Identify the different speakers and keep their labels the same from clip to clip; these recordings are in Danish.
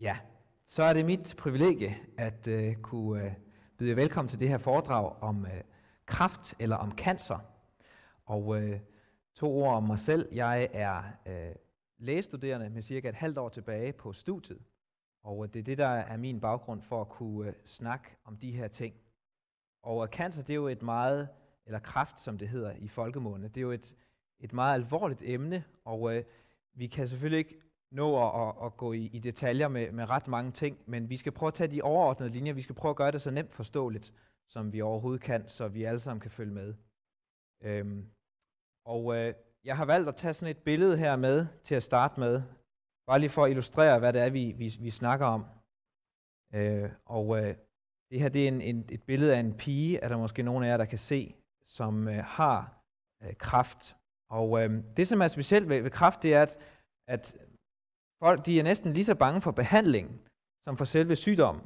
Speaker 1: Ja, så er det mit privilegie at øh, kunne øh, byde jer velkommen til det her foredrag om øh, kraft eller om cancer. Og øh, to ord om mig selv. Jeg er øh, lægestuderende med cirka et halvt år tilbage på studiet. Og øh, det er det, der er min baggrund for at kunne øh, snakke om de her ting. Og øh, cancer, det er jo et meget, eller kraft som det hedder i folkemunde, det er jo et, et meget alvorligt emne, og øh, vi kan selvfølgelig ikke nå at, at, at gå i, i detaljer med, med ret mange ting, men vi skal prøve at tage de overordnede linjer. Vi skal prøve at gøre det så nemt forståeligt, som vi overhovedet kan, så vi alle sammen kan følge med. Øhm, og øh, jeg har valgt at tage sådan et billede her med til at starte med, bare lige for at illustrere, hvad det er, vi, vi, vi snakker om. Øh, og øh, det her det er en, en, et billede af en pige, er der måske nogen af jer, der kan se, som øh, har øh, kraft. Og øh, det, som er specielt ved, ved kraft, det er, at, at Folk de er næsten lige så bange for behandlingen, som for selve sygdommen.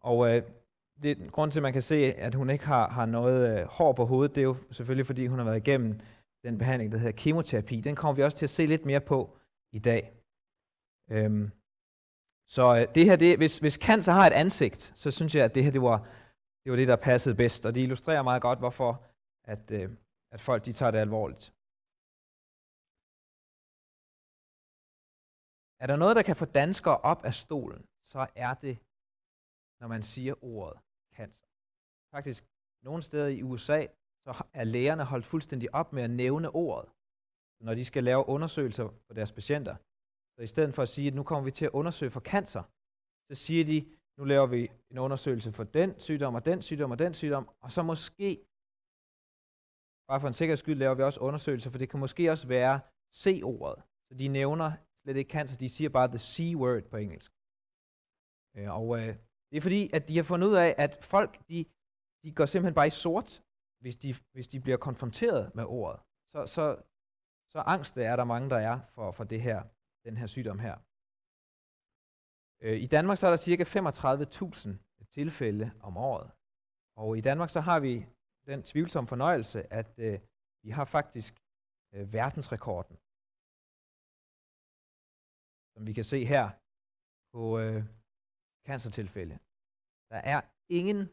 Speaker 1: Og øh, det er grund til, at man kan se, at hun ikke har, har noget øh, hår på hovedet. Det er jo selvfølgelig, fordi hun har været igennem den behandling, der hedder kemoterapi. Den kommer vi også til at se lidt mere på i dag. Øhm, så øh, det her, det, hvis, hvis cancer har et ansigt, så synes jeg, at det her det var, det var det, der passede bedst. Og det illustrerer meget godt, hvorfor at, øh, at folk de tager det alvorligt. Er der noget, der kan få danskere op af stolen, så er det, når man siger ordet cancer. Faktisk, nogle steder i USA, så er lægerne holdt fuldstændig op med at nævne ordet, når de skal lave undersøgelser på deres patienter. Så i stedet for at sige, at nu kommer vi til at undersøge for cancer, så siger de, nu laver vi en undersøgelse for den sygdom, og den sygdom, og den sygdom, og så måske, bare for en sikkerheds skyld, laver vi også undersøgelser, for det kan måske også være C-ordet. Så de nævner slet ikke kan, så de siger bare the C-word på engelsk. Øh, og øh, det er fordi, at de har fundet ud af, at folk, de, de går simpelthen bare i sort, hvis de, hvis de bliver konfronteret med ordet. Så, så, så angst er der mange, der er for, for det her, den her sygdom her. Øh, I Danmark så er der cirka 35.000 tilfælde om året. Og i Danmark så har vi den tvivlsomme fornøjelse, at øh, vi har faktisk øh, verdensrekorden som vi kan se her på øh, cancertilfælde. Der er ingen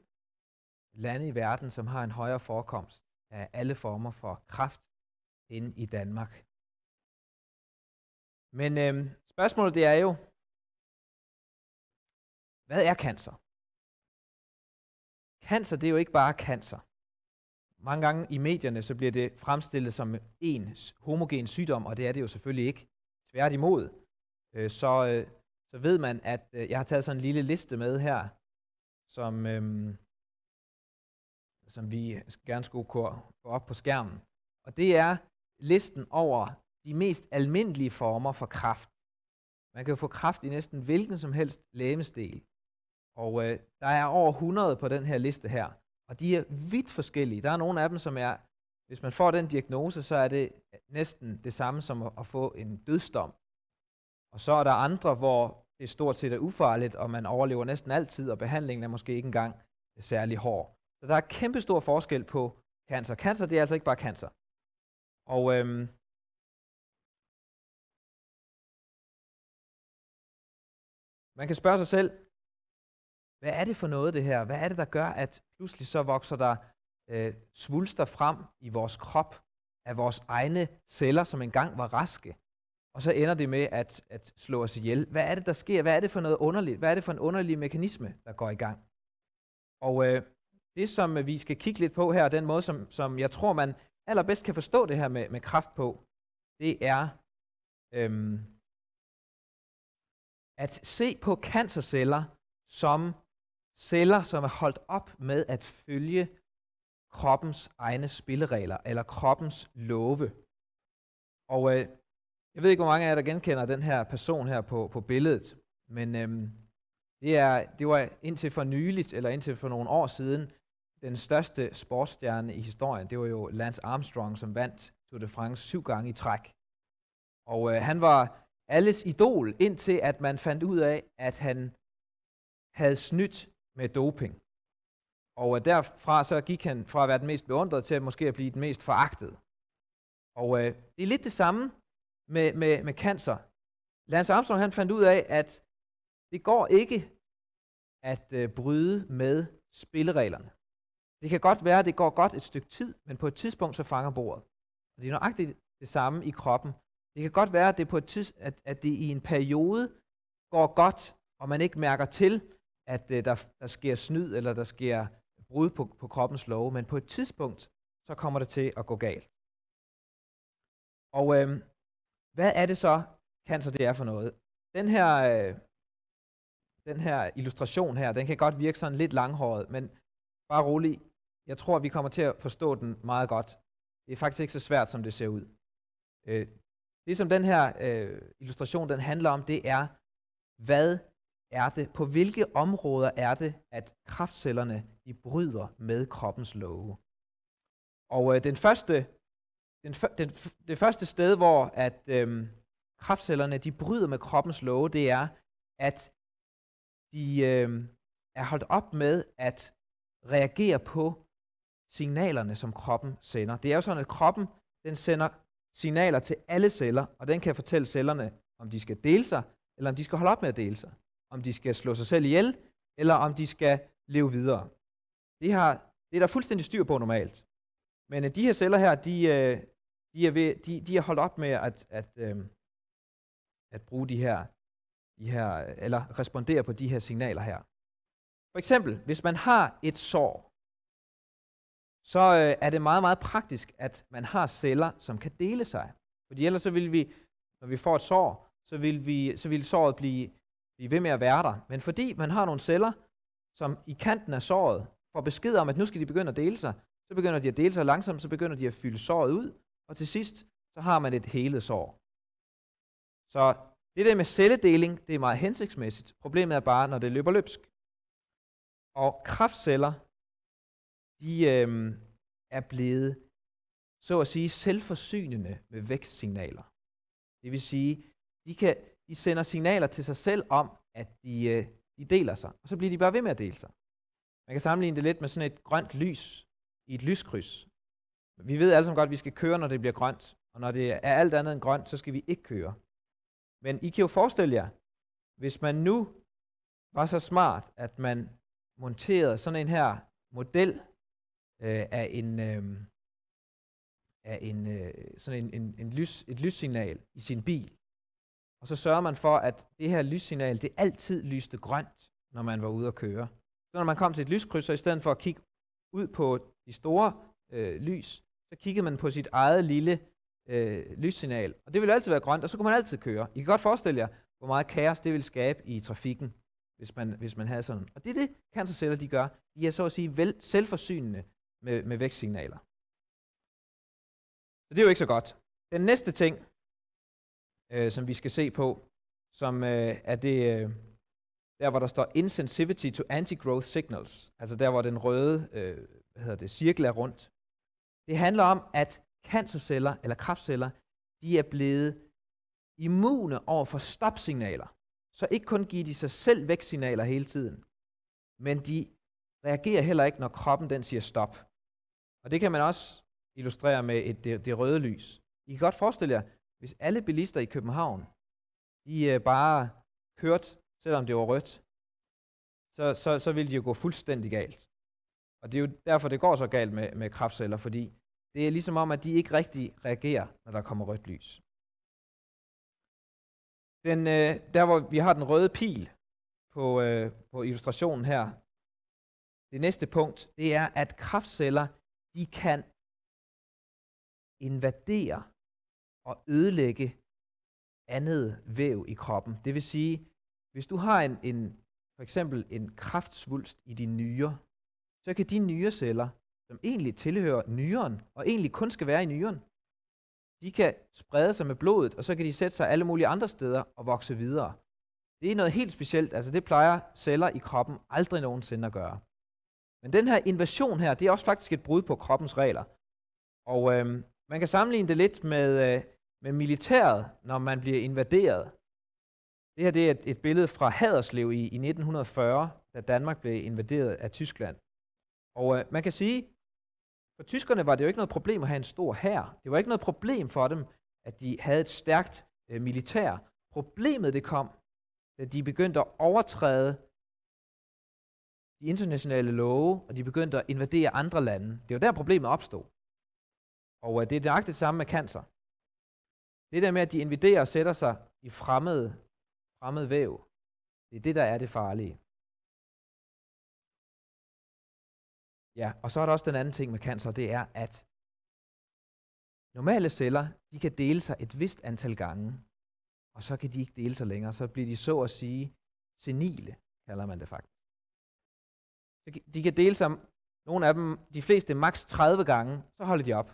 Speaker 1: lande i verden, som har en højere forekomst af alle former for kræft end i Danmark. Men øh, spørgsmålet det er jo, hvad er cancer? Cancer, det er jo ikke bare cancer. Mange gange i medierne, så bliver det fremstillet som en homogen sygdom, og det er det jo selvfølgelig ikke. Tværtimod, øh, så, øh, så ved man, at øh, jeg har taget sådan en lille liste med her, som, øh, som vi gerne skulle kunne få op på skærmen. Og det er listen over de mest almindelige former for kraft. Man kan jo få kraft i næsten hvilken som helst lægemestel. Og øh, der er over 100 på den her liste her. Og de er vidt forskellige. Der er nogle af dem, som er, hvis man får den diagnose, så er det næsten det samme som at, at få en dødsdom. Og så er der andre, hvor det stort set er ufarligt, og man overlever næsten altid, og behandlingen er måske ikke engang særlig hård. Så der er kæmpe stor forskel på cancer. Cancer, det er altså ikke bare cancer. Og øhm, man kan spørge sig selv, hvad er det for noget det her? Hvad er det, der gør, at pludselig så vokser der øh, svulster frem i vores krop af vores egne celler, som engang var raske? Og så ender det med at, at slå os ihjel. Hvad er det, der sker? Hvad er det for noget underligt? Hvad er det for en underlig mekanisme, der går i gang? Og øh, det, som øh, vi skal kigge lidt på her, den måde, som, som jeg tror, man allerbedst kan forstå det her med, med kraft på, det er øhm, at se på cancerceller som celler, som er holdt op med at følge kroppens egne spilleregler eller kroppens love. Og øh, jeg ved ikke, hvor mange af jer, der genkender den her person her på, på billedet, men øhm, det, er, det var indtil for nyligt, eller indtil for nogle år siden, den største sportsstjerne i historien. Det var jo Lance Armstrong, som vandt Tour de France syv gange i træk. Og øh, han var alles idol, indtil at man fandt ud af, at han havde snydt med doping. Og øh, derfra så gik han fra at være den mest beundrede til at måske at blive den mest foragtede. Og øh, det er lidt det samme med, med, med cancer. Lance Armstrong han fandt ud af, at det går ikke at øh, bryde med spillereglerne. Det kan godt være, at det går godt et stykke tid, men på et tidspunkt så fanger bordet. Og det er nøjagtigt det samme i kroppen. Det kan godt være, at det, på et tids, at, at det i en periode går godt, og man ikke mærker til, at øh, der, der sker snyd eller der sker brud på, på kroppens love, men på et tidspunkt, så kommer det til at gå galt. Og øh, hvad er det så, cancer det er for noget? Den her, øh, den her illustration her, den kan godt virke sådan lidt langhåret, men bare rolig. Jeg tror, vi kommer til at forstå den meget godt. Det er faktisk ikke så svært, som det ser ud. Øh, det, som den her øh, illustration den handler om, det er, hvad er det, på hvilke områder er det, at kraftcellerne de bryder med kroppens love? Og øh, den første den, den, det første sted, hvor at øhm, kraftcellerne de bryder med kroppens love, det er, at de øhm, er holdt op med at reagere på signalerne, som kroppen sender. Det er jo sådan, at kroppen den sender signaler til alle celler, og den kan fortælle cellerne, om de skal dele sig, eller om de skal holde op med at dele sig. Om de skal slå sig selv ihjel, eller om de skal leve videre. Det, har, det er der fuldstændig styr på normalt. Men øh, de her celler her, de, øh, de er, ved, de, de er holdt op med at, at, øhm, at bruge de her, de her, eller respondere på de her signaler her. For eksempel, hvis man har et sår, så øh, er det meget, meget praktisk, at man har celler, som kan dele sig. Fordi ellers så vil vi, når vi får et sår, så vil, vi, så vil såret blive, blive ved med at være der. Men fordi man har nogle celler, som i kanten af såret får besked om, at nu skal de begynde at dele sig, så begynder de at dele sig langsomt, så begynder de at fylde såret ud, og til sidst, så har man et helet sår. Så det der med celledeling, det er meget hensigtsmæssigt. Problemet er bare, når det løber løbsk. Og kraftceller, de øh, er blevet, så at sige, selvforsynende med vækstsignaler. Det vil sige, de, kan, de sender signaler til sig selv om, at de, øh, de deler sig, og så bliver de bare ved med at dele sig. Man kan sammenligne det lidt med sådan et grønt lys i et lyskryds. Vi ved alle sammen godt, at vi skal køre, når det bliver grønt. Og når det er alt andet end grønt, så skal vi ikke køre. Men I kan jo forestille jer, hvis man nu var så smart, at man monterede sådan en her model øh, af en, øh, af en, øh, sådan en, en, en lys, et lyssignal i sin bil. Og så sørger man for, at det her lyssignal, det altid lyste grønt, når man var ude at køre. Så når man kom til et lyskryds, så i stedet for at kigge ud på de store øh, lys, så kiggede man på sit eget lille øh, lyssignal. Og det ville altid være grønt, og så kunne man altid køre. I kan godt forestille jer, hvor meget kaos det ville skabe i trafikken, hvis man, hvis man havde sådan. Og det er det, cancerceller de gør. De er så at sige vel, selvforsynende med, med vækstsignaler. Så det er jo ikke så godt. Den næste ting, øh, som vi skal se på, som øh, er det, øh, der hvor der står insensitivity to anti-growth signals, altså der hvor den røde øh, hvad hedder det, cirkel er rundt. Det handler om, at cancerceller eller kraftceller, de er blevet immune over for stopsignaler. Så ikke kun giver de sig selv væk signaler hele tiden, men de reagerer heller ikke, når kroppen den siger stop. Og det kan man også illustrere med et, det, det røde lys. I kan godt forestille jer, hvis alle bilister i København, de øh, bare kørte, selvom det var rødt, så, så, så ville de jo gå fuldstændig galt. Og det er jo derfor, det går så galt med, med kraftceller, fordi det er ligesom om, at de ikke rigtig reagerer, når der kommer rødt lys. Den, øh, der hvor vi har den røde pil på, øh, på illustrationen her, det næste punkt, det er, at kraftceller, de kan invadere og ødelægge andet væv i kroppen. Det vil sige, hvis du har en, en for eksempel en kraftsvulst i dine nyre, så kan de nyreceller, som egentlig tilhører nyren, og egentlig kun skal være i nyren, de kan sprede sig med blodet, og så kan de sætte sig alle mulige andre steder og vokse videre. Det er noget helt specielt, altså det plejer celler i kroppen aldrig nogensinde at gøre. Men den her invasion her, det er også faktisk et brud på kroppens regler. Og øhm, man kan sammenligne det lidt med, øh, med militæret, når man bliver invaderet. Det her det er et, et billede fra Haderslev i, i 1940, da Danmark blev invaderet af Tyskland. Og øh, man kan sige, for tyskerne var det jo ikke noget problem at have en stor hær. Det var ikke noget problem for dem, at de havde et stærkt øh, militær. Problemet det kom, da de begyndte at overtræde de internationale love, og de begyndte at invadere andre lande. Det var der problemet opstod. Og øh, det er nøjagtigt det samme med cancer. Det der med, at de invaderer og sætter sig i fremmede, fremmede væv, det er det, der er det farlige. Ja, og så er der også den anden ting med cancer, det er, at normale celler, de kan dele sig et vist antal gange, og så kan de ikke dele sig længere. Så bliver de så at sige senile, kalder man det faktisk. De kan dele sig, nogle af dem, de fleste maks 30 gange, så holder de op.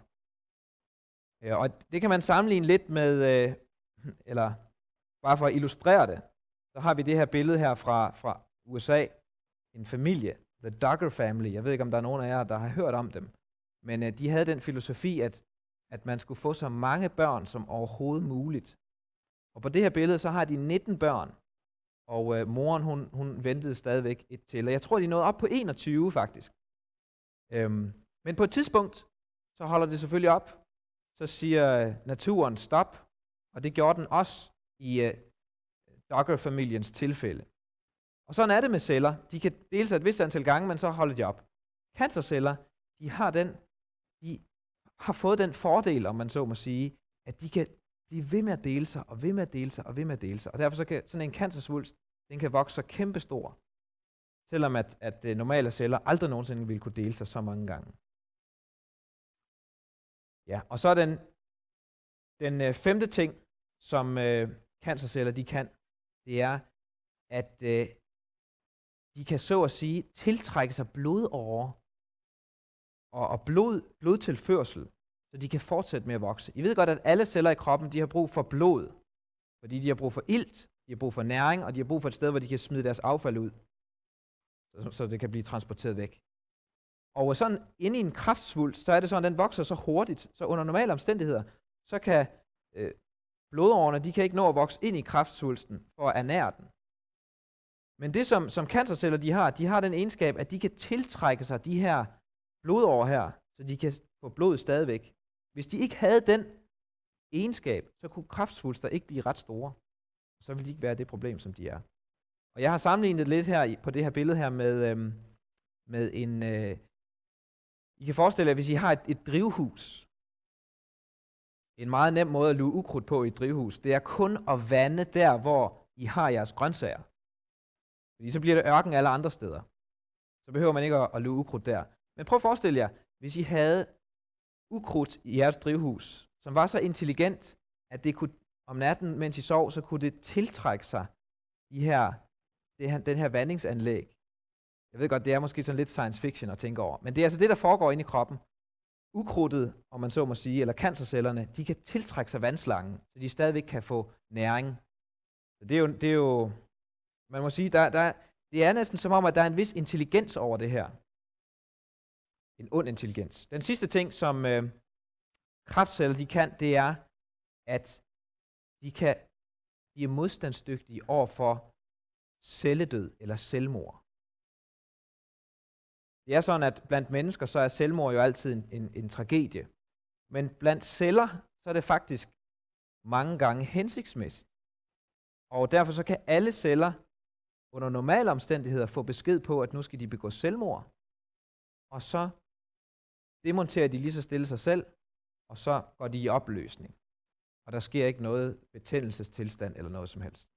Speaker 1: Og det kan man sammenligne lidt med, øh, eller bare for at illustrere det, så har vi det her billede her fra, fra USA. En familie, The Duggar Family. Jeg ved ikke, om der er nogen af jer, der har hørt om dem. Men øh, de havde den filosofi, at, at man skulle få så mange børn som overhovedet muligt. Og på det her billede, så har de 19 børn. Og øh, moren, hun, hun ventede stadigvæk et til. Og jeg tror, de nåede op på 21 faktisk. Øhm, men på et tidspunkt, så holder det selvfølgelig op. Så siger øh, naturen stop. Og det gjorde den også i øh, Duggar-familiens tilfælde. Og sådan er det med celler. De kan dele sig et vist antal gange, men så holder de op. Cancerceller, de har, den, de har fået den fordel, om man så må sige, at de kan blive ved med at dele sig, og ved med at dele sig, og ved med at dele sig. Og derfor så kan sådan en cancersvulst, den kan vokse så kæmpestor, selvom at, at øh, normale celler aldrig nogensinde ville kunne dele sig så mange gange. Ja, og så er den, den øh, femte ting, som øh, cancerceller de kan, det er, at øh, de kan så at sige tiltrække sig blodårer og, og blod, blodtilførsel, så de kan fortsætte med at vokse. I ved godt, at alle celler i kroppen de har brug for blod, fordi de har brug for ilt, de har brug for næring, og de har brug for et sted, hvor de kan smide deres affald ud, så, så det kan blive transporteret væk. Og sådan inde i en kraftsvulst, så er det sådan, at den vokser så hurtigt, så under normale omstændigheder, så kan øh, blodårene, de kan ikke nå at vokse ind i kraftsvulsten for at ernære den. Men det, som, som cancerceller de har, de har den egenskab, at de kan tiltrække sig de her blodår her, så de kan få blod stadigvæk. Hvis de ikke havde den egenskab, så kunne kræftsvulster ikke blive ret store. Så ville de ikke være det problem, som de er. Og jeg har sammenlignet lidt her på det her billede her med, øhm, med en... Øh, I kan forestille jer, hvis I har et, et drivhus. En meget nem måde at luge ukrudt på i et drivhus, det er kun at vande der, hvor I har jeres grøntsager. Fordi så bliver det ørken alle andre steder. Så behøver man ikke at, at luge ukrudt der. Men prøv at forestille jer, hvis I havde ukrudt i jeres drivhus, som var så intelligent, at det kunne om natten, mens I sov, så kunne det tiltrække sig de her, det her, den her vandingsanlæg. Jeg ved godt, det er måske sådan lidt science fiction at tænke over, men det er altså det, der foregår inde i kroppen. Ukrudtet, om man så må sige, eller cancercellerne, de kan tiltrække sig vandslangen, så de stadigvæk kan få næring. Så det er jo, det er jo man må sige, der, der, det er næsten som om, at der er en vis intelligens over det her. En ond intelligens. Den sidste ting, som øh, kraftceller de kan, det er, at de, kan, de er modstandsdygtige over for celledød eller selvmord. Det er sådan, at blandt mennesker, så er selvmord jo altid en, en, en tragedie. Men blandt celler, så er det faktisk mange gange hensigtsmæssigt. Og derfor så kan alle celler under normale omstændigheder få besked på, at nu skal de begå selvmord. Og så demonterer de lige så stille sig selv, og så går de i opløsning. Og der sker ikke noget betændelsestilstand eller noget som helst.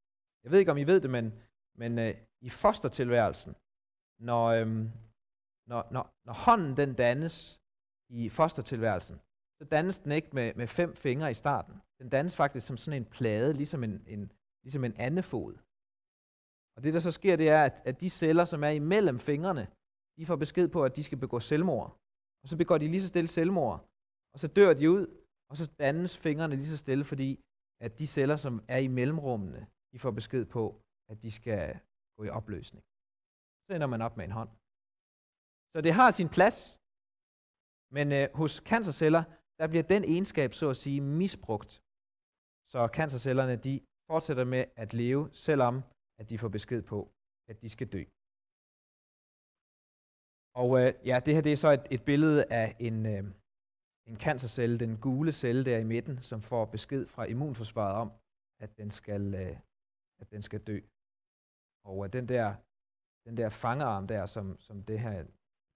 Speaker 1: Jeg ved ikke, om I ved det, men, men øh, i fostertilværelsen, når, øhm, når, når, når hånden den dannes i fostertilværelsen, så dannes den ikke med, med fem fingre i starten. Den dannes faktisk som sådan en plade, ligesom en, en, ligesom en andefod. Og det, der så sker, det er, at, at de celler, som er imellem fingrene, de får besked på, at de skal begå selvmord. Og så begår de lige så stille selvmord, og så dør de ud, og så dannes fingrene lige så stille, fordi at de celler, som er i mellemrummene, de får besked på, at de skal gå i opløsning. Så ender man op med en hånd. Så det har sin plads, men øh, hos cancerceller, der bliver den egenskab, så at sige, misbrugt. Så cancercellerne, de fortsætter med at leve, selvom at de får besked på, at de skal dø. Og øh, ja, det her det er så et, et billede af en, øh, en cancercelle, den gule celle der i midten, som får besked fra immunforsvaret om, at den skal, øh, at den skal dø. Og øh, den der, den der fangerarm der, som, som det her,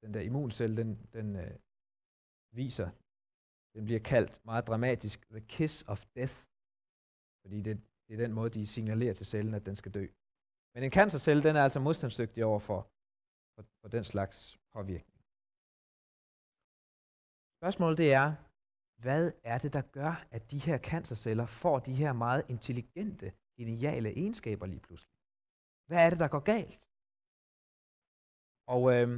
Speaker 1: den der immuncelle, den, den øh, viser, den bliver kaldt meget dramatisk The Kiss of Death, fordi det, det er den måde, de signalerer til cellen, at den skal dø. Men en cancercelle, den er altså modstandsdygtig over for, for, for den slags påvirkning. Spørgsmålet det er, hvad er det, der gør, at de her cancerceller får de her meget intelligente, geniale egenskaber lige pludselig? Hvad er det, der går galt? Og øh,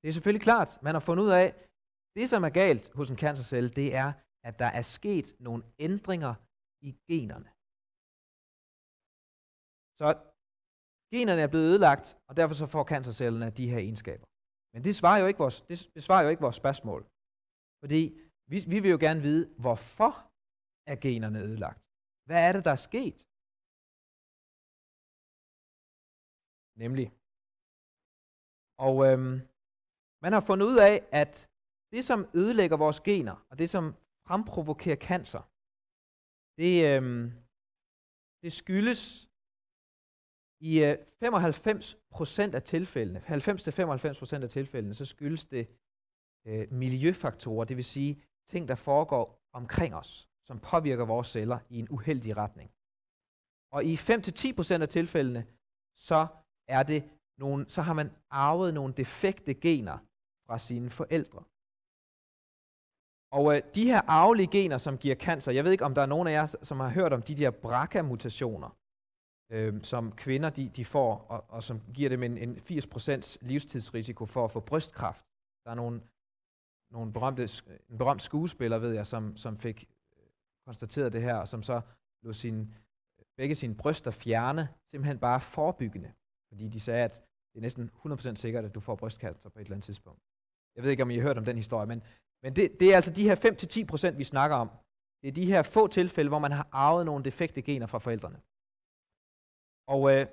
Speaker 1: det er selvfølgelig klart, man har fundet ud af, det som er galt hos en cancercelle, det er, at der er sket nogle ændringer i generne. Så Generne er blevet ødelagt, og derfor så får cancercellerne de her egenskaber. Men det svarer jo ikke vores, det besvarer jo ikke vores spørgsmål. Fordi vi, vi vil jo gerne vide, hvorfor er generne ødelagt? Hvad er det, der er sket? Nemlig. Og øhm, man har fundet ud af, at det, som ødelægger vores gener, og det, som fremprovokerer cancer, det, øhm, det skyldes i 95% øh, af tilfældene, 90-95% af tilfældene, så skyldes det øh, miljøfaktorer, det vil sige ting, der foregår omkring os, som påvirker vores celler i en uheldig retning. Og i 5-10% af tilfældene, så er det nogle, så har man arvet nogle defekte gener fra sine forældre. Og øh, de her arvelige gener, som giver cancer, jeg ved ikke, om der er nogen af jer, som har hørt om de der BRCA-mutationer øh, som kvinder de, de får, og, og som giver dem en, en 80% livstidsrisiko for at få brystkræft. Der er nogle, nogle berømte, en berømt skuespiller, ved jeg, som, som fik øh, konstateret det her, og som så lå sin, begge sine bryster fjerne, simpelthen bare forebyggende. Fordi de sagde, at det er næsten 100% sikkert, at du får brystkræft på et eller andet tidspunkt. Jeg ved ikke, om I har hørt om den historie, men, men det, det er altså de her 5-10%, vi snakker om. Det er de her få tilfælde, hvor man har arvet nogle defekte gener fra forældrene. Og øh,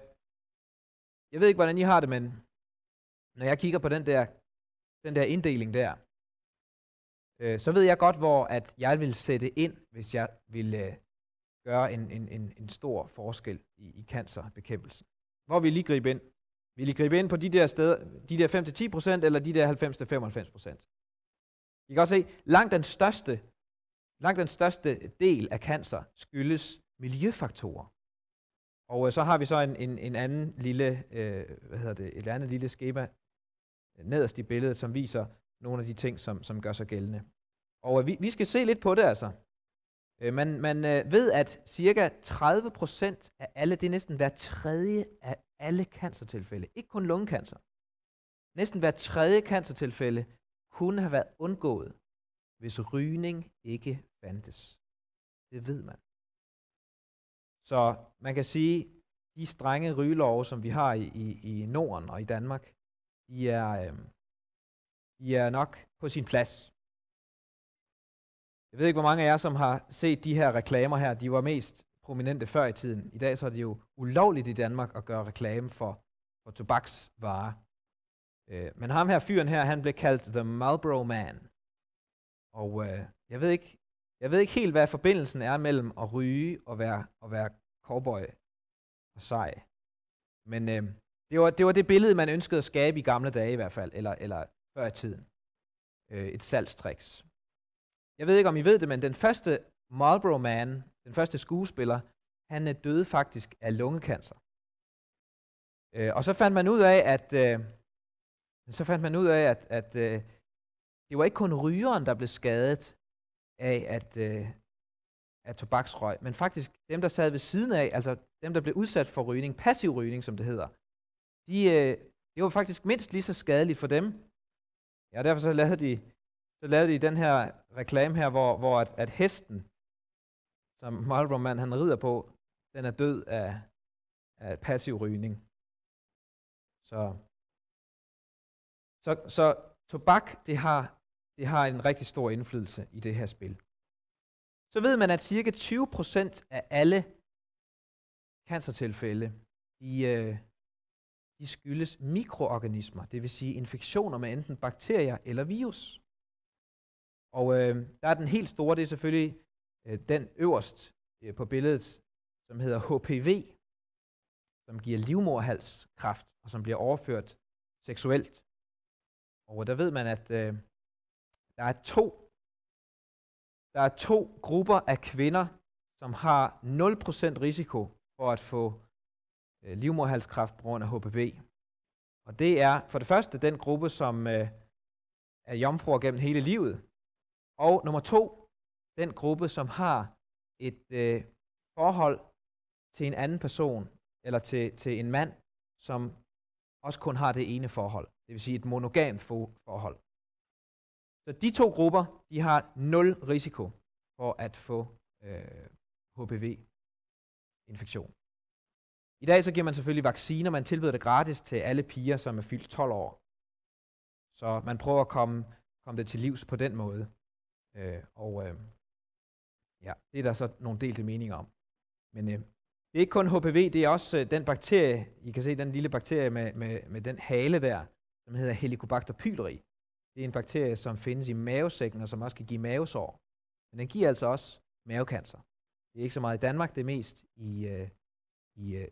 Speaker 1: jeg ved ikke, hvordan I har det, men når jeg kigger på den der, den der inddeling der, øh, så ved jeg godt, hvor at jeg vil sætte ind, hvis jeg vil øh, gøre en, en, en, en stor forskel i, i cancerbekæmpelsen. Hvor vil I gribe ind? Vil I gribe ind på de der, steder, de der 5-10% eller de der 90-95%? I kan også se, langt den største, langt den største del af cancer skyldes miljøfaktorer. Og øh, så har vi så en, en, en anden lille, øh, hvad hedder det, et andet lille skema nederst i billedet, som viser nogle af de ting, som, som gør sig gældende. Og øh, vi, vi skal se lidt på det altså. Øh, man man øh, ved, at cirka 30% af alle, det er næsten hver tredje af alle cancertilfælde, ikke kun lungekancer, næsten hver tredje cancertilfælde kunne have været undgået, hvis rygning ikke fandtes. Det ved man. Så man kan sige, de strenge rygelove, som vi har i, i, i Norden og i Danmark, de er, øh, de er nok på sin plads. Jeg ved ikke, hvor mange af jer, som har set de her reklamer her, de var mest prominente før i tiden. I dag så er det jo ulovligt i Danmark at gøre reklame for, for tobaksvarer. Øh, men ham her, fyren her, han blev kaldt The Marlboro Man. Og øh, jeg ved ikke, jeg ved ikke helt, hvad forbindelsen er mellem at ryge og være, og være cowboy og sej. Men øh, det, var, det var det billede, man ønskede at skabe i gamle dage i hvert fald, eller, eller før i tiden. Øh, et salgstriks. Jeg ved ikke, om I ved det, men den første Marlboro Man, den første skuespiller, han er øh, døde faktisk af lungekancer. Øh, og så fandt man ud af, at, øh, så fandt man ud af, at, at øh, det var ikke kun rygeren, der blev skadet, af, at, øh, at tobaksrøg, men faktisk dem, der sad ved siden af, altså dem, der blev udsat for rygning, passiv rygning, som det hedder, de, øh, det var faktisk mindst lige så skadeligt for dem. Ja, derfor så lavede de, så lavede de den her reklame her, hvor, hvor at, at hesten, som Marlboro Man han rider på, den er død af, af passiv rygning. Så, så, så tobak, det har det har en rigtig stor indflydelse i det her spil. Så ved man, at cirka 20% af alle cancertilfælde, de, øh, de skyldes mikroorganismer, det vil sige infektioner med enten bakterier eller virus. Og øh, der er den helt store, det er selvfølgelig øh, den øverst øh, på billedet, som hedder HPV, som giver livmorhalskræft, og som bliver overført seksuelt. Og der ved man, at øh, der er to der er to grupper af kvinder, som har 0% risiko for at få øh, livmoderhalskræft på grund af HPV. Og det er for det første den gruppe, som øh, er jomfruer gennem hele livet. Og nummer to, den gruppe, som har et øh, forhold til en anden person, eller til, til en mand, som også kun har det ene forhold. Det vil sige et monogamt forhold. Så de to grupper, de har nul risiko for at få øh, HPV-infektion. I dag så giver man selvfølgelig vacciner, man tilbyder det gratis til alle piger, som er fyldt 12 år. Så man prøver at komme, komme det til livs på den måde. Øh, og øh, ja, det er der så nogle delte meninger om. Men øh, det er ikke kun HPV, det er også øh, den bakterie, I kan se den lille bakterie med, med, med den hale der, som hedder Helicobacter pylori. Det er en bakterie, som findes i mavesækken, og som også kan give mavesår. Men den giver altså også mavecancer. Det er ikke så meget i Danmark, det er mest i, øh, i, øh,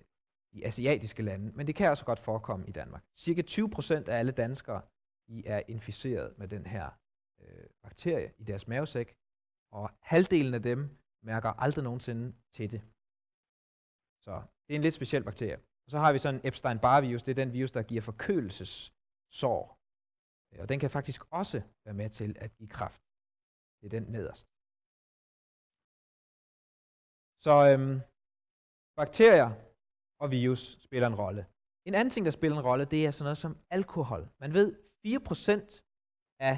Speaker 1: i asiatiske lande, men det kan også godt forekomme i Danmark. Cirka 20 procent af alle danskere de er inficeret med den her øh, bakterie i deres mavesæk, og halvdelen af dem mærker aldrig nogensinde til det. Så det er en lidt speciel bakterie. Og så har vi sådan Epstein-Barr-virus, det er den virus, der giver forkølelsessår. Øh, og den kan faktisk også være med til at give kraft. Det er den nederst. Så øhm, bakterier og virus spiller en rolle. En anden ting, der spiller en rolle, det er sådan noget som alkohol. Man ved, 4% af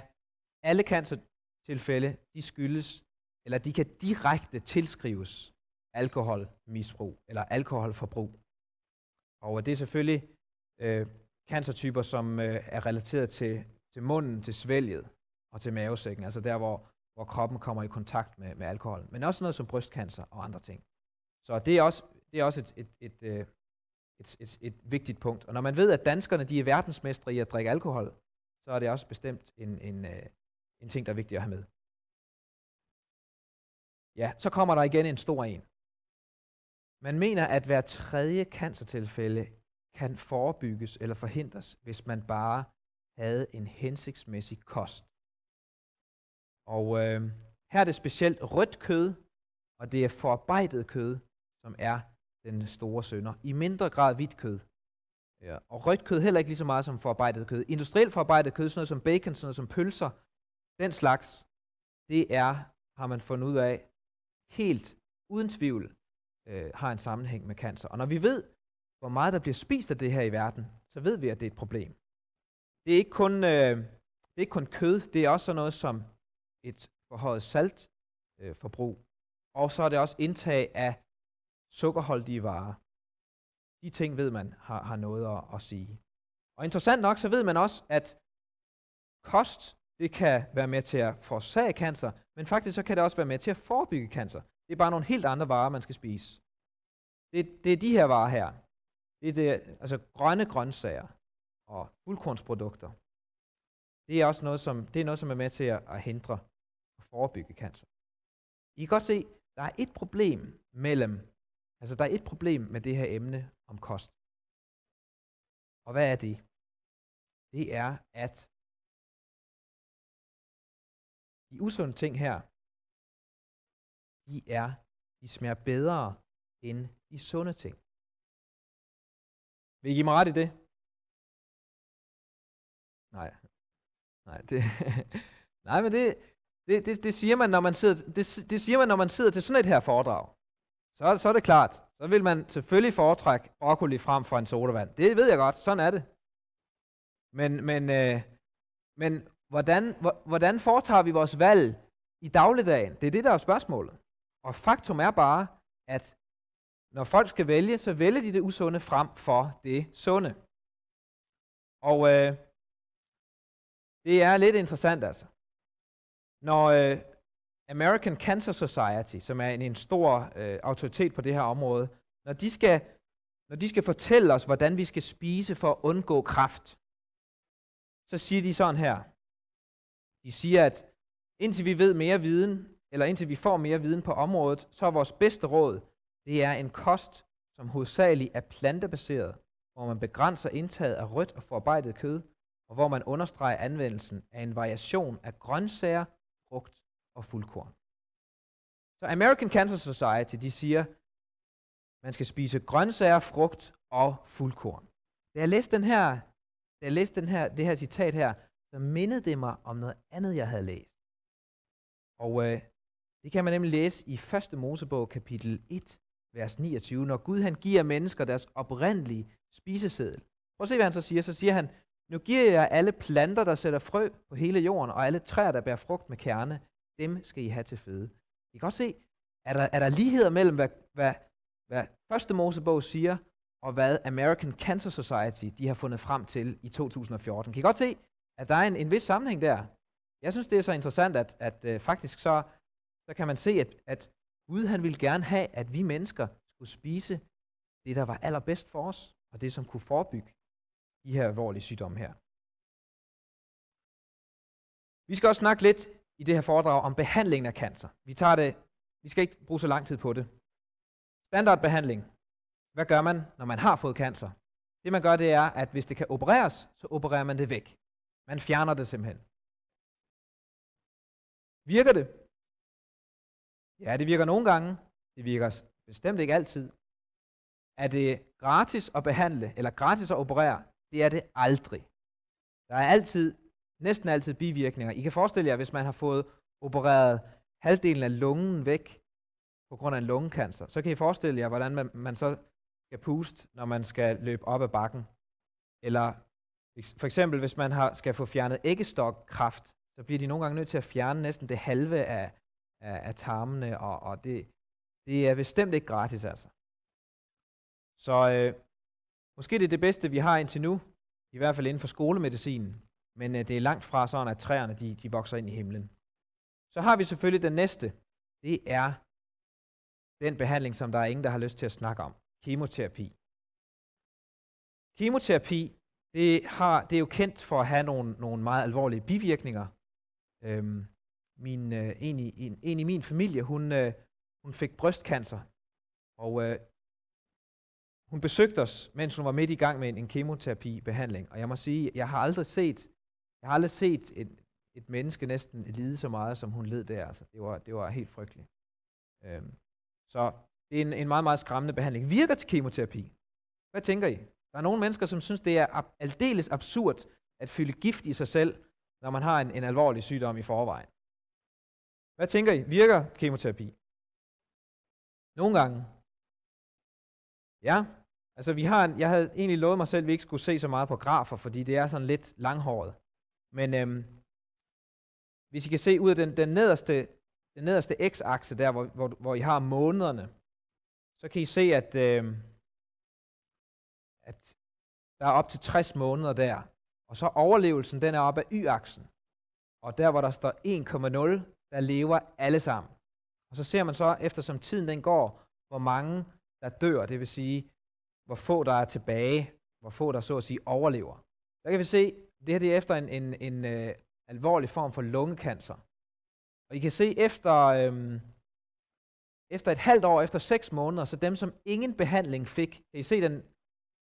Speaker 1: alle cancertilfælde, de skyldes, eller de kan direkte tilskrives alkoholmisbrug eller alkoholforbrug. Og det er selvfølgelig øh, cancertyper, som øh, er relateret til til munden, til svælget og til mavesækken, altså der, hvor, hvor kroppen kommer i kontakt med, med alkoholen. Men også noget som brystcancer og andre ting. Så det er også, det er også et, et, et, et, øh, et, et, et vigtigt punkt. Og når man ved, at danskerne de er verdensmestre i at drikke alkohol, så er det også bestemt en, en, øh, en ting, der er vigtig at have med. Ja, så kommer der igen en stor en. Man mener, at hver tredje cancertilfælde kan forebygges eller forhindres, hvis man bare havde en hensigtsmæssig kost. Og øh, her er det specielt rødt kød, og det er forarbejdet kød, som er den store sønder. I mindre grad hvidt kød. Ja. Og rødt kød heller ikke lige så meget som forarbejdet kød. Industrielt forarbejdet kød, sådan noget som bacon, sådan noget som pølser, den slags, det er, har man fundet ud af, helt uden tvivl øh, har en sammenhæng med cancer. Og når vi ved, hvor meget der bliver spist af det her i verden, så ved vi, at det er et problem. Det er ikke kun, øh, det er ikke kun kød, det er også sådan noget som et forhøjet saltforbrug. Øh, forbrug. og så er det også indtag af sukkerholdige varer. De ting ved man har, har noget at, at sige. Og interessant nok, så ved man også, at kost, det kan være med til at forsage cancer, men faktisk så kan det også være med til at forebygge cancer. Det er bare nogle helt andre varer, man skal spise. Det, det er de her varer her. Det er det, altså grønne grøntsager og fuldkornsprodukter, det er også noget, som, det er noget, som er med til at, at hindre og forebygge cancer. I kan godt se, der er et problem mellem, altså der er et problem med det her emne om kost. Og hvad er det? Det er, at de usunde ting her, de er, de smager bedre end de sunde ting. Vil I give mig ret i det? Nej. Nej, det... Nej, men det, det, det, det, siger man, når man sidder, det, det siger man, når man sidder til sådan et her foredrag. Så, så er det klart. Så vil man selvfølgelig foretrække broccoli frem for en sodavand. Det ved jeg godt. Sådan er det. Men, men, øh, men hvordan, hvordan foretager vi vores valg i dagligdagen? Det er det, der er spørgsmålet. Og faktum er bare, at når folk skal vælge, så vælger de det usunde frem for det sunde. Og øh, det er lidt interessant altså. Når øh, American Cancer Society, som er en, en stor øh, autoritet på det her område, når de, skal, når de skal fortælle os, hvordan vi skal spise for at undgå kræft, så siger de sådan her. De siger, at indtil vi ved mere viden, eller indtil vi får mere viden på området, så er vores bedste råd, det er en kost, som hovedsageligt er plantebaseret, hvor man begrænser indtaget af rødt og forarbejdet kød, og hvor man understreger anvendelsen af en variation af grøntsager, frugt og fuldkorn. Så American Cancer Society, de siger, man skal spise grøntsager, frugt og fuldkorn. Da jeg læste, den her, da jeg læste den her, det her citat her, så mindede det mig om noget andet, jeg havde læst. Og øh, det kan man nemlig læse i 1. Mosebog kapitel 1, vers 29, når Gud han giver mennesker deres oprindelige spiseseddel. Prøv at se, hvad han så siger. Så siger han, nu giver jeg alle planter, der sætter frø på hele jorden, og alle træer, der bærer frugt med kerne, dem skal I have til føde. I kan godt se, er der, er der ligheder mellem, hvad, hvad, hvad første Mosebog siger, og hvad American Cancer Society de har fundet frem til i 2014. Kan I godt se, at der er en, en vis sammenhæng der? Jeg synes, det er så interessant, at, at øh, faktisk så, så kan man se, at, at Gud han ville gerne have, at vi mennesker skulle spise det, der var allerbedst for os, og det, som kunne forebygge de her alvorlige sygdomme her. Vi skal også snakke lidt i det her foredrag om behandlingen af cancer. Vi, tager det, vi skal ikke bruge så lang tid på det. Standardbehandling. Hvad gør man, når man har fået cancer? Det man gør, det er, at hvis det kan opereres, så opererer man det væk. Man fjerner det simpelthen. Virker det? Ja, det virker nogle gange. Det virker bestemt ikke altid. Er det gratis at behandle, eller gratis at operere? Det er det aldrig. Der er altid, næsten altid bivirkninger. I kan forestille jer, hvis man har fået opereret halvdelen af lungen væk på grund af en lungekancer, så kan I forestille jer, hvordan man, man så skal puste, når man skal løbe op ad bakken. Eller for eksempel, hvis man har, skal få fjernet æggestokkræft, så bliver de nogle gange nødt til at fjerne næsten det halve af, af, af tarmene, og, og det, det er bestemt ikke gratis altså. Så øh, Måske det er det bedste, vi har indtil nu, i hvert fald inden for skolemedicinen, men øh, det er langt fra sådan, at træerne de, de vokser ind i himlen. Så har vi selvfølgelig den næste. Det er den behandling, som der er ingen, der har lyst til at snakke om. Kemoterapi. Kemoterapi, det, har, det er jo kendt for at have nogle, nogle meget alvorlige bivirkninger. Øhm, min, øh, en, i, en, en i min familie, hun, øh, hun fik brystcancer, og øh, hun besøgte os, mens hun var midt i gang med en, en kemoterapibehandling, og jeg må sige, jeg har aldrig set, jeg har aldrig set et, et menneske næsten lide så meget, som hun led der. Altså, det, var, det var helt frygteligt. Øhm, så det er en, en meget, meget skræmmende behandling. Virker til kemoterapi? Hvad tænker I? Der er nogle mennesker, som synes, det er ab- aldeles absurd at fylde gift i sig selv, når man har en, en alvorlig sygdom i forvejen. Hvad tænker I? Virker kemoterapi? Nogle gange. Ja, Altså, vi har, en, jeg havde egentlig lovet mig selv, at vi ikke skulle se så meget på grafer, fordi det er sådan lidt langhåret. Men øhm, hvis I kan se ud af den, den nederste, den nederste x-akse der, hvor, hvor, hvor I har månederne, så kan I se, at, øhm, at der er op til 60 måneder der. Og så overlevelsen, den er op ad y-aksen. Og der, hvor der står 1,0, der lever alle sammen. Og så ser man så, eftersom tiden den går, hvor mange der dør. Det vil sige, hvor få der er tilbage, hvor få der så at sige overlever. Der kan vi se, det her det er efter en, en, en øh, alvorlig form for lungekancer. Og I kan se, efter, øh, efter et halvt år, efter seks måneder, så dem, som ingen behandling fik, kan I se den,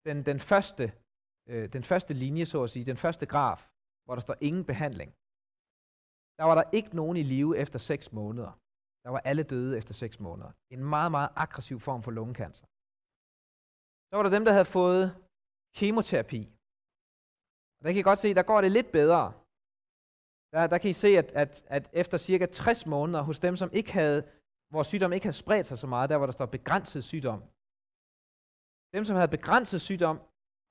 Speaker 1: den, den, første, øh, den første linje, så at sige, den første graf, hvor der står ingen behandling. Der var der ikke nogen i live efter seks måneder. Der var alle døde efter seks måneder. En meget, meget aggressiv form for lungekancer så var der dem, der havde fået kemoterapi. Og der kan I godt se, der går det lidt bedre. Der, der kan I se, at, at, at efter cirka 60 måneder hos dem, som ikke havde, hvor sygdommen ikke havde spredt sig så meget, der hvor der står begrænset sygdom, dem som havde begrænset sygdom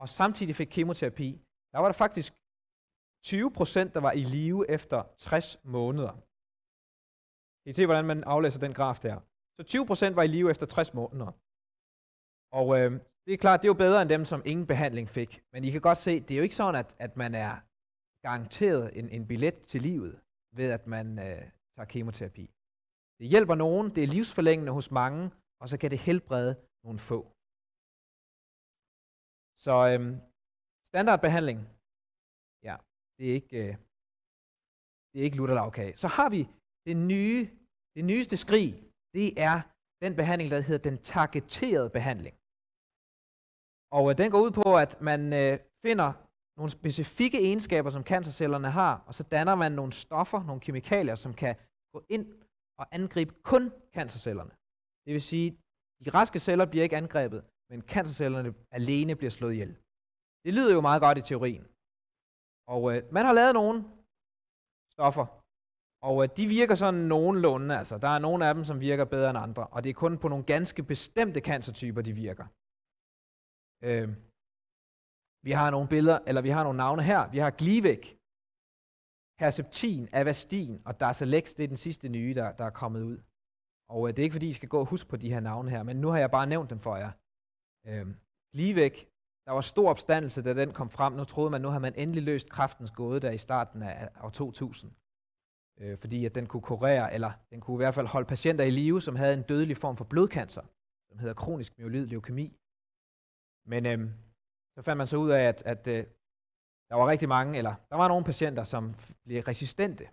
Speaker 1: og samtidig fik kemoterapi, der var der faktisk 20 procent, der var i live efter 60 måneder. I se, hvordan man aflæser den graf der. Så 20 procent var i live efter 60 måneder. Og øh, det er klart, det er jo bedre end dem, som ingen behandling fik. Men I kan godt se, det er jo ikke sådan, at, at man er garanteret en, en billet til livet, ved at man øh, tager kemoterapi. Det hjælper nogen, det er livsforlængende hos mange, og så kan det helbrede nogle få. Så øhm, standardbehandling, ja, det er ikke, øh, det er ikke lutterlavkage. Så har vi det nye, det nyeste skrig, det er den behandling, der hedder den targeterede behandling. Og øh, den går ud på, at man øh, finder nogle specifikke egenskaber, som cancercellerne har, og så danner man nogle stoffer, nogle kemikalier, som kan gå ind og angribe kun cancercellerne. Det vil sige, de raske celler bliver ikke angrebet, men cancercellerne alene bliver slået ihjel. Det lyder jo meget godt i teorien. Og øh, man har lavet nogle stoffer, og øh, de virker sådan nogenlunde. Altså, der er nogle af dem, som virker bedre end andre, og det er kun på nogle ganske bestemte cancertyper, de virker. Øh, vi har nogle billeder, eller vi har nogle navne her. Vi har Glivek, Herseptin, Avastin og Darsalex. det er den sidste nye, der, der er kommet ud. Og øh, det er ikke, fordi I skal gå og huske på de her navne her, men nu har jeg bare nævnt dem for jer. Øh, Glivek, der var stor opstandelse, da den kom frem. Nu troede man, nu har man endelig løst kraftens gåde der i starten af år 2000. Øh, fordi at den kunne kurere, eller den kunne i hvert fald holde patienter i live, som havde en dødelig form for blodcancer, som hedder kronisk myeloid leukemi. Men øhm, så fandt man så ud af, at, at øh, der var rigtig mange, eller der var nogle patienter, som blev resistente,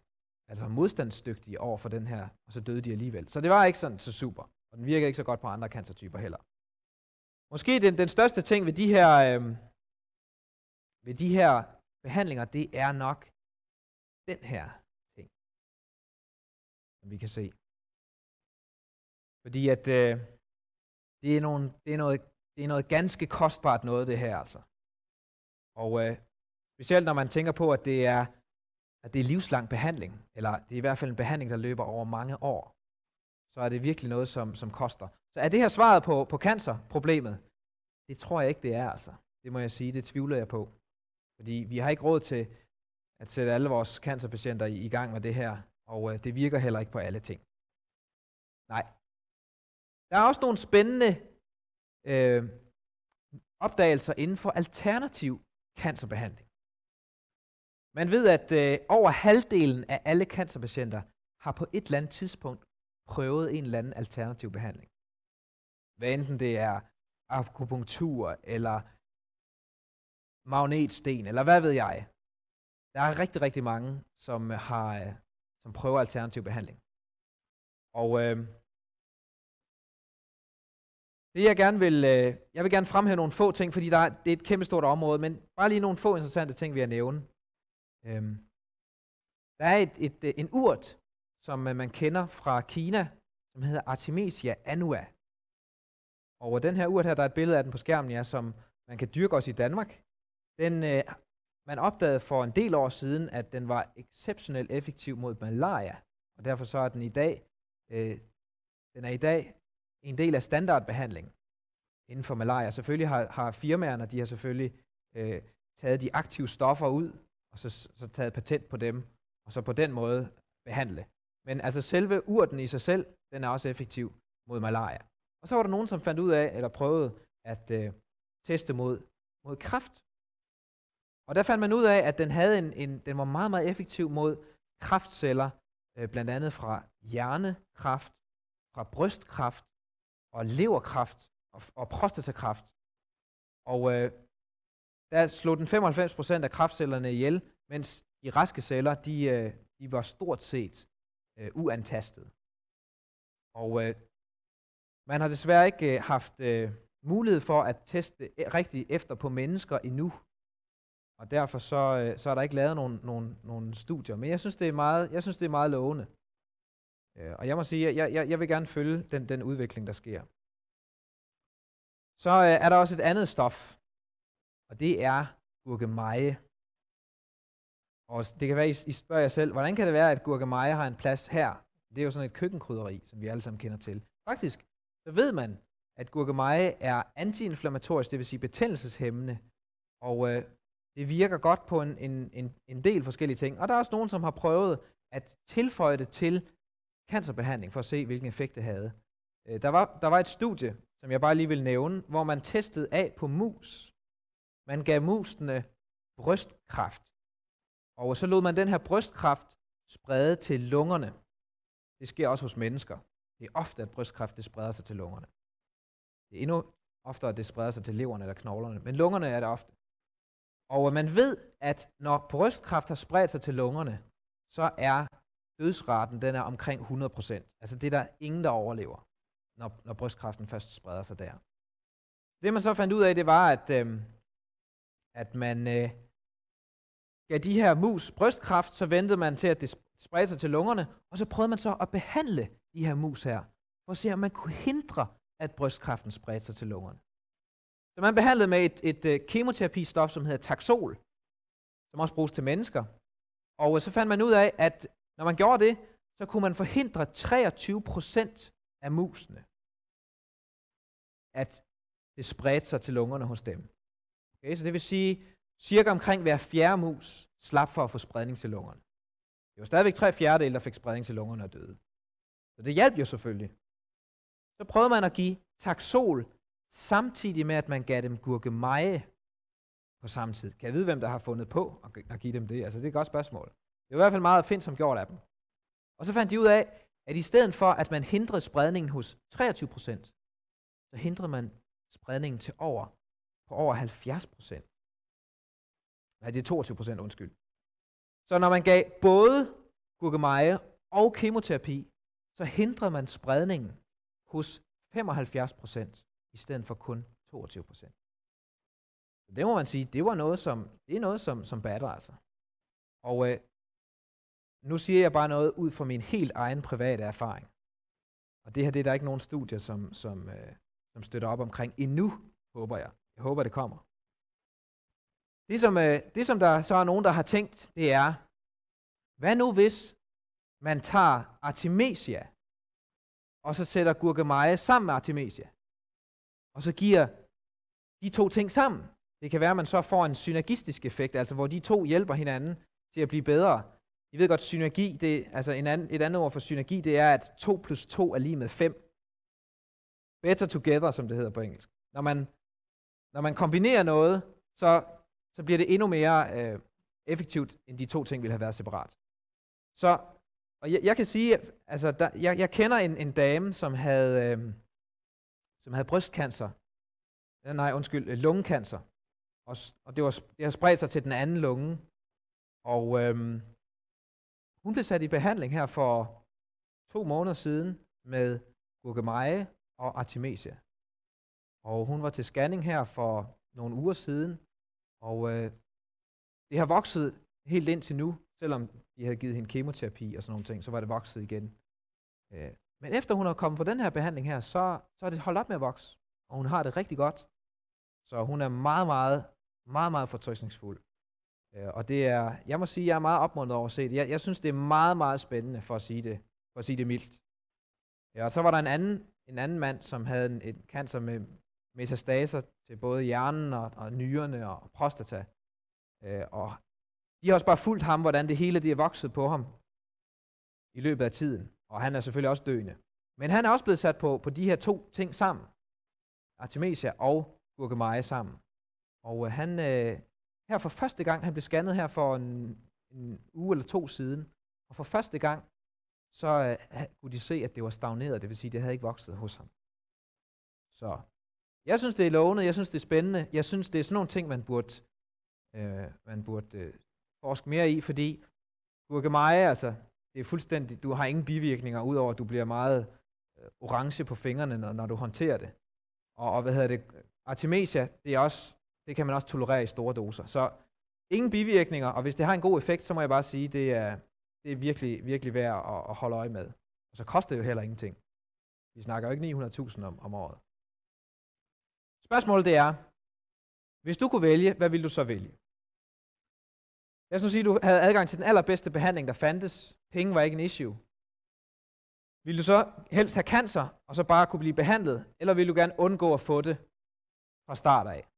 Speaker 1: altså modstandsdygtige over for den her, og så døde de alligevel. Så det var ikke sådan så super, og den virkede ikke så godt på andre cancertyper heller. Måske den, den største ting ved de her, øh, ved de her behandlinger, det er nok den her ting, som vi kan se. Fordi at øh, det, er nogle, det er noget det er noget ganske kostbart noget, det her altså. Og øh, specielt når man tænker på, at det er at det er livslang behandling, eller det er i hvert fald en behandling, der løber over mange år, så er det virkelig noget, som, som koster. Så er det her svaret på, på cancerproblemet? Det tror jeg ikke, det er altså. Det må jeg sige, det tvivler jeg på. Fordi vi har ikke råd til at sætte alle vores cancerpatienter i, i gang med det her, og øh, det virker heller ikke på alle ting. Nej. Der er også nogle spændende øh, opdagelser inden for alternativ cancerbehandling. Man ved, at øh, over halvdelen af alle cancerpatienter har på et eller andet tidspunkt prøvet en eller anden alternativ behandling. Hvad enten det er akupunktur, eller magnetsten, eller hvad ved jeg. Der er rigtig, rigtig mange, som, har, øh, som prøver alternativ behandling. Og øh, det jeg gerne vil, øh, jeg vil gerne fremhæve nogle få ting, fordi der er, det er et kæmpestort område, men bare lige nogle få interessante ting, vi har nævne. Øhm, der er et, et, øh, en urt, som øh, man kender fra Kina, som hedder Artemisia annua. Og den her urt her, der er et billede af den på skærmen, ja, som man kan dyrke også i Danmark. Den, øh, man opdagede for en del år siden, at den var exceptionelt effektiv mod malaria, og derfor så er den i dag, øh, den er i dag en del af standardbehandling inden for malaria. Selvfølgelig har, har firmaerne, de har selvfølgelig øh, taget de aktive stoffer ud, og så, så taget patent på dem, og så på den måde behandle. Men altså selve urten i sig selv, den er også effektiv mod malaria. Og så var der nogen, som fandt ud af, eller prøvede at øh, teste mod, mod kræft. Og der fandt man ud af, at den, havde en, en, den var meget, meget effektiv mod kræftceller, øh, blandt andet fra hjernekræft, fra brystkræft og leverkraft og, og prostatakræft. Og øh, der slog den 95% af kræftcellerne ihjel, mens de raske celler, de, øh, de var stort set øh, uantastet. Og øh, man har desværre ikke øh, haft øh, mulighed for at teste øh, rigtigt efter på mennesker endnu. Og derfor så, øh, så er der ikke lavet nogen, nogen, nogen studier. Men jeg synes, det er meget, jeg synes, det er meget lovende. Øh, og jeg må sige, at jeg, jeg, jeg vil gerne følge den, den udvikling, der sker. Så øh, er der også et andet stof, og det er gurkemeje. Og det kan være, I, I spørger jer selv, hvordan kan det være, at gurkemeje har en plads her? Det er jo sådan et køkkenkrydderi, som vi alle sammen kender til. Faktisk, så ved man, at gurkemeje er antiinflammatorisk, det vil sige betændelseshæmmende, og øh, det virker godt på en, en, en, en del forskellige ting. Og der er også nogen, som har prøvet at tilføje det til cancerbehandling for at se, hvilken effekt det havde. Øh, der var, der var et studie, som jeg bare lige vil nævne, hvor man testede af på mus. Man gav musene brystkræft, og så lod man den her brystkræft sprede til lungerne. Det sker også hos mennesker. Det er ofte, at brystkræft det spreder sig til lungerne. Det er endnu oftere, at det spreder sig til leverne eller knoglerne, men lungerne er det ofte. Og man ved, at når brystkræft har spredt sig til lungerne, så er dødsraten den er omkring 100 Altså det er der ingen, der overlever, når, når brystkræften først spreder sig der. Det man så fandt ud af, det var, at, øh, at man øh, gav de her mus brystkræft, så ventede man til, at det spredte sig til lungerne, og så prøvede man så at behandle de her mus her, for at se, om man kunne hindre, at brystkræften spredte sig til lungerne. Så man behandlede med et, et, et øh, kemoterapistof, som hedder Taxol, som også bruges til mennesker. Og øh, så fandt man ud af, at når man gjorde det, så kunne man forhindre 23 procent af musene, at det spredte sig til lungerne hos dem. Okay, så det vil sige, cirka omkring hver fjerde mus slap for at få spredning til lungerne. Det var stadigvæk tre fjerdedele, der fik spredning til lungerne og døde. Så det hjalp jo selvfølgelig. Så prøvede man at give taxol, samtidig med, at man gav dem gurkemeje på samme tid. Kan jeg vide, hvem der har fundet på at give dem det? Altså, det er et godt spørgsmål. Det var i hvert fald meget fint som gjort af dem. Og så fandt de ud af, at i stedet for, at man hindrede spredningen hos 23 procent, så hindrede man spredningen til over, på over 70 procent. Nej, det er 22 procent, undskyld. Så når man gav både gurkemeje og kemoterapi, så hindrede man spredningen hos 75 procent, i stedet for kun 22 procent. Så det må man sige, det var noget, som, det er noget, som, som batter altså. Og øh, nu siger jeg bare noget ud fra min helt egen private erfaring. Og det her det er der ikke nogen studier, som, som, øh, som støtter op omkring endnu, håber jeg. Jeg håber, det kommer. Det som, øh, det, som der så er nogen, der har tænkt, det er, hvad nu hvis man tager Artemisia, og så sætter gurkemeje sammen med Artemisia, og så giver de to ting sammen. Det kan være, at man så får en synergistisk effekt, altså hvor de to hjælper hinanden til at blive bedre. I ved godt, synergi, det, altså en anden, et andet ord for synergi, det er, at 2 plus 2 er lige med 5. Better together, som det hedder på engelsk. Når man, når man kombinerer noget, så, så bliver det endnu mere øh, effektivt, end de to ting ville have været separat. Så, og jeg, jeg kan sige, altså, der, jeg, jeg kender en, en dame, som havde, øh, som havde brystcancer. Øh, nej, undskyld, øh, lungecancer. Og, og det, var, det har spredt sig til den anden lunge. Og øh, hun blev sat i behandling her for to måneder siden med gurkemeje og artemisia. Og hun var til scanning her for nogle uger siden, og øh, det har vokset helt indtil nu, selvom de havde givet hende kemoterapi og sådan nogle ting, så var det vokset igen. Øh, men efter hun har kommet på den her behandling her, så, så er det holdt op med at vokse, og hun har det rigtig godt. Så hun er meget, meget, meget, meget fortrystningsfuld. Øh, og det er, jeg må sige, jeg er meget opmuntret over at se det. Jeg, jeg synes, det er meget, meget spændende, for at sige det, for at sige det mildt. Ja, og så var der en anden, en anden mand, som havde en, en cancer med metastaser til både hjernen og, og nyrerne og prostata. Øh, og de har også bare fulgt ham, hvordan det hele det er vokset på ham i løbet af tiden. Og han er selvfølgelig også døende. Men han er også blevet sat på, på de her to ting sammen. Artemisia og Gurkemeje sammen. Og øh, han, øh, her for første gang, han blev scannet her for en, en uge eller to siden, og for første gang, så øh, kunne de se, at det var stagneret, det vil sige, at det havde ikke vokset hos ham. Så jeg synes, det er lovende, jeg synes, det er spændende, jeg synes, det er sådan nogle ting, man burde, øh, man burde øh, forske mere i, fordi gurkemeje, altså, det er fuldstændig, du har ingen bivirkninger, udover at du bliver meget øh, orange på fingrene, når, når du håndterer det. Og, og hvad hedder det, artemisia, det er også det kan man også tolerere i store doser. Så ingen bivirkninger, og hvis det har en god effekt, så må jeg bare sige, det er, det er virkelig, virkelig værd at, at holde øje med. Og så koster det jo heller ingenting. Vi snakker jo ikke 900.000 om, om året. Spørgsmålet det er, hvis du kunne vælge, hvad ville du så vælge? Lad os nu sige, at du havde adgang til den allerbedste behandling, der fandtes. Penge var ikke en issue. Vil du så helst have cancer, og så bare kunne blive behandlet, eller vil du gerne undgå at få det fra start af?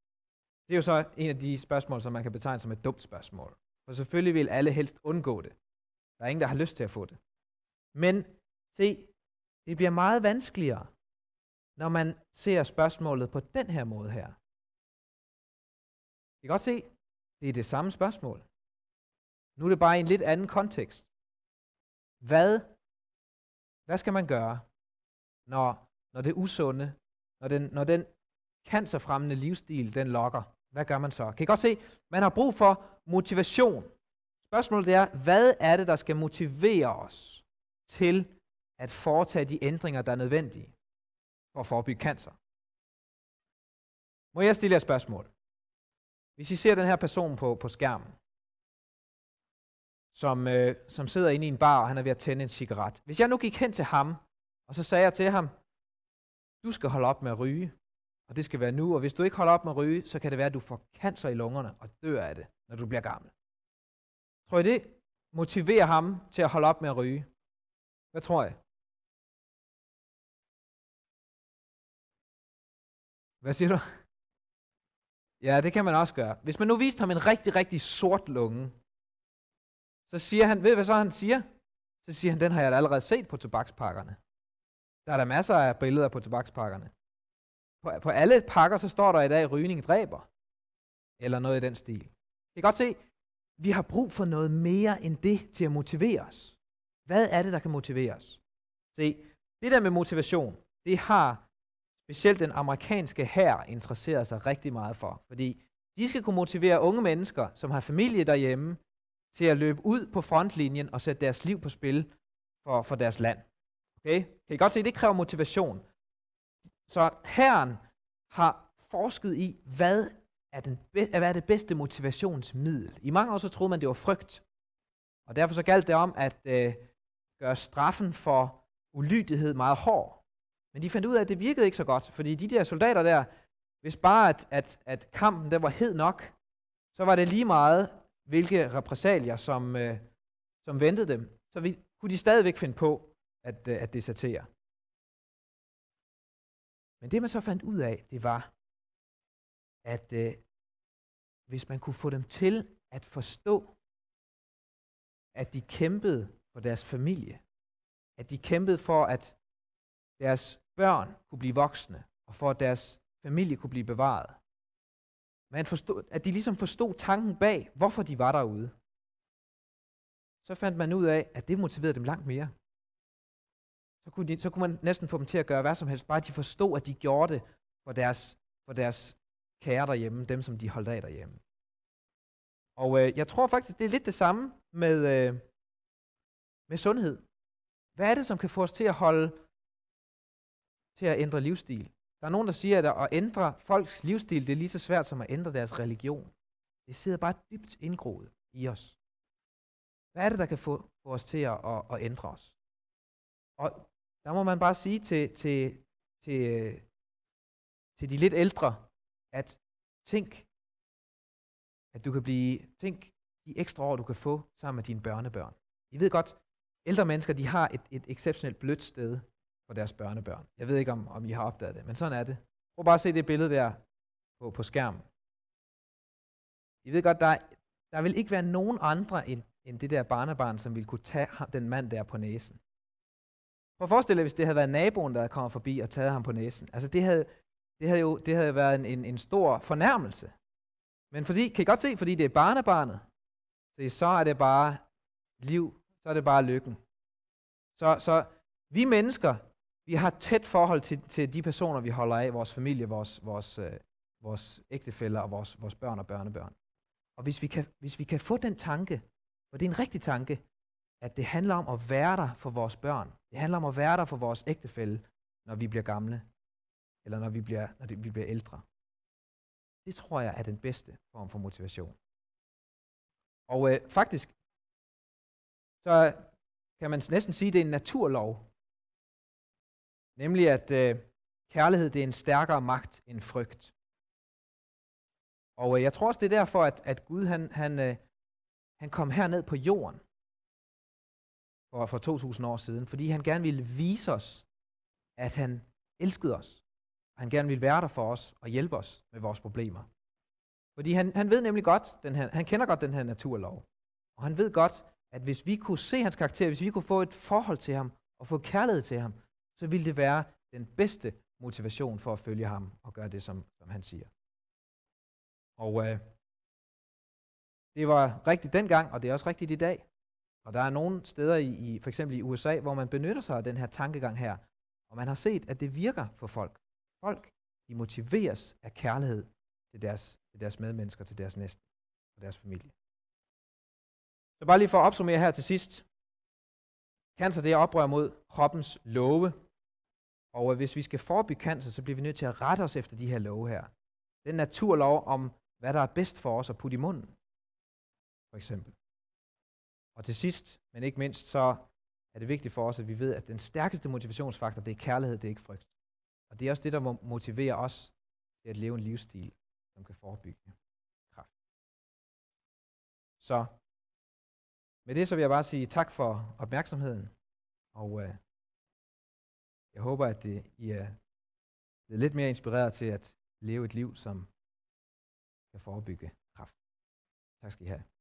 Speaker 1: Det er jo så en af de spørgsmål, som man kan betegne som et dumt spørgsmål. For selvfølgelig vil alle helst undgå det. Der er ingen, der har lyst til at få det. Men se, det bliver meget vanskeligere, når man ser spørgsmålet på den her måde her. I kan godt se, det er det samme spørgsmål. Nu er det bare i en lidt anden kontekst. Hvad, hvad skal man gøre, når, når det usunde, når den, når den cancerfremmende livsstil, den lokker? hvad gør man så? Kan I godt se, man har brug for motivation. Spørgsmålet er, hvad er det, der skal motivere os til at foretage de ændringer, der er nødvendige for at forebygge cancer? Må jeg stille jer et spørgsmål? Hvis I ser den her person på, på skærmen, som, øh, som sidder inde i en bar, og han er ved at tænde en cigaret. Hvis jeg nu gik hen til ham, og så sagde jeg til ham, du skal holde op med at ryge og det skal være nu. Og hvis du ikke holder op med at ryge, så kan det være, at du får cancer i lungerne og dør af det, når du bliver gammel. Tror jeg det motiverer ham til at holde op med at ryge? Hvad tror jeg? Hvad siger du? Ja, det kan man også gøre. Hvis man nu viste ham en rigtig, rigtig sort lunge, så siger han, ved du hvad så han siger? Så siger han, den har jeg allerede set på tobakspakkerne. Der er der masser af billeder på tobakspakkerne. På, på alle pakker, så står der i dag, rygning dræber. Eller noget i den stil. Det kan godt se, vi har brug for noget mere end det til at motivere os. Hvad er det, der kan motivere os? Se, det der med motivation, det har specielt den amerikanske hær interesseret sig rigtig meget for. Fordi de skal kunne motivere unge mennesker, som har familie derhjemme, til at løbe ud på frontlinjen og sætte deres liv på spil for, for deres land. Okay? Kan I godt se, det kræver motivation. Så herren har forsket i, hvad er, den, hvad er det bedste motivationsmiddel. I mange år så troede man, det var frygt. Og derfor så galt det om at øh, gøre straffen for ulydighed meget hård. Men de fandt ud af, at det virkede ikke så godt, fordi de der soldater der, hvis bare at, at, at kampen der var hed nok, så var det lige meget, hvilke repressalier, som, øh, som ventede dem. Så vi, kunne de stadigvæk finde på at, øh, at desertere. Men det man så fandt ud af, det var, at øh, hvis man kunne få dem til at forstå, at de kæmpede for deres familie, at de kæmpede for, at deres børn kunne blive voksne, og for at deres familie kunne blive bevaret. Man forstod, at de ligesom forstod tanken bag, hvorfor de var derude. Så fandt man ud af, at det motiverede dem langt mere så kunne, de, så kunne man næsten få dem til at gøre hvad som helst, bare de forstod, at de gjorde det for deres, for deres kære derhjemme, dem som de holdt af derhjemme. Og øh, jeg tror faktisk, det er lidt det samme med, øh, med sundhed. Hvad er det, som kan få os til at holde, til at ændre livsstil? Der er nogen, der siger, at at ændre folks livsstil, det er lige så svært som at ændre deres religion. Det sidder bare dybt indgroet i os. Hvad er det, der kan få, få os til at, at, at ændre os? Og der må man bare sige til, til, til, øh, til de lidt ældre, at tænk, at du kan blive, tænk de ekstra år, du kan få sammen med dine børnebørn. I ved godt, ældre mennesker, de har et, et exceptionelt blødt sted for deres børnebørn. Jeg ved ikke, om, om I har opdaget det, men sådan er det. Prøv bare at se det billede der på, på skærmen. I ved godt, der, der vil ikke være nogen andre end, end det der barnebarn, som vil kunne tage den mand der på næsen. Prøv at forestille dig, hvis det havde været naboen, der havde kommet forbi og taget ham på næsen. Altså det havde, det havde jo det havde været en, en, en stor fornærmelse. Men fordi, kan I godt se, fordi det er barnebarnet, så er det bare liv, så er det bare lykken. Så, så vi mennesker, vi har tæt forhold til, til de personer, vi holder af, vores familie, vores, vores, øh, vores ægtefæller og vores, vores børn og børnebørn. Og hvis vi, kan, hvis vi kan få den tanke, for det er en rigtig tanke, at det handler om at være der for vores børn, det handler om at være der for vores ægtefælle, når vi bliver gamle, eller når vi bliver, når vi bliver ældre. Det tror jeg er den bedste form for motivation. Og øh, faktisk, så kan man næsten sige, at det er en naturlov. Nemlig at øh, kærlighed det er en stærkere magt end frygt. Og øh, jeg tror også, det er derfor, at, at Gud han, han, øh, han kom herned på jorden for, for 2000 år siden, fordi han gerne ville vise os, at han elskede os. han gerne ville være der for os og hjælpe os med vores problemer. Fordi han, han ved nemlig godt, den her, han kender godt den her naturlov. Og han ved godt, at hvis vi kunne se hans karakter, hvis vi kunne få et forhold til ham og få kærlighed til ham, så ville det være den bedste motivation for at følge ham og gøre det, som, som han siger. Og øh, det var rigtigt dengang, og det er også rigtigt i dag. Og der er nogle steder, i, i for eksempel i USA, hvor man benytter sig af den her tankegang her, og man har set, at det virker for folk. Folk, de motiveres af kærlighed til deres, til deres medmennesker, til deres næste og deres familie. Så bare lige for at opsummere her til sidst. Cancer det er oprør mod kroppens love. Og hvis vi skal forebygge cancer, så bliver vi nødt til at rette os efter de her love her. Den naturlov om, hvad der er bedst for os at putte i munden, for eksempel. Og til sidst, men ikke mindst, så er det vigtigt for os, at vi ved, at den stærkeste motivationsfaktor, det er kærlighed, det er ikke frygt. Og det er også det, der motiverer os til at leve en livsstil, som kan forebygge kraft. Så med det så vil jeg bare sige tak for opmærksomheden, og øh, jeg håber, at det, I er blevet lidt mere inspireret til at leve et liv, som kan forebygge kraft. Tak skal I have.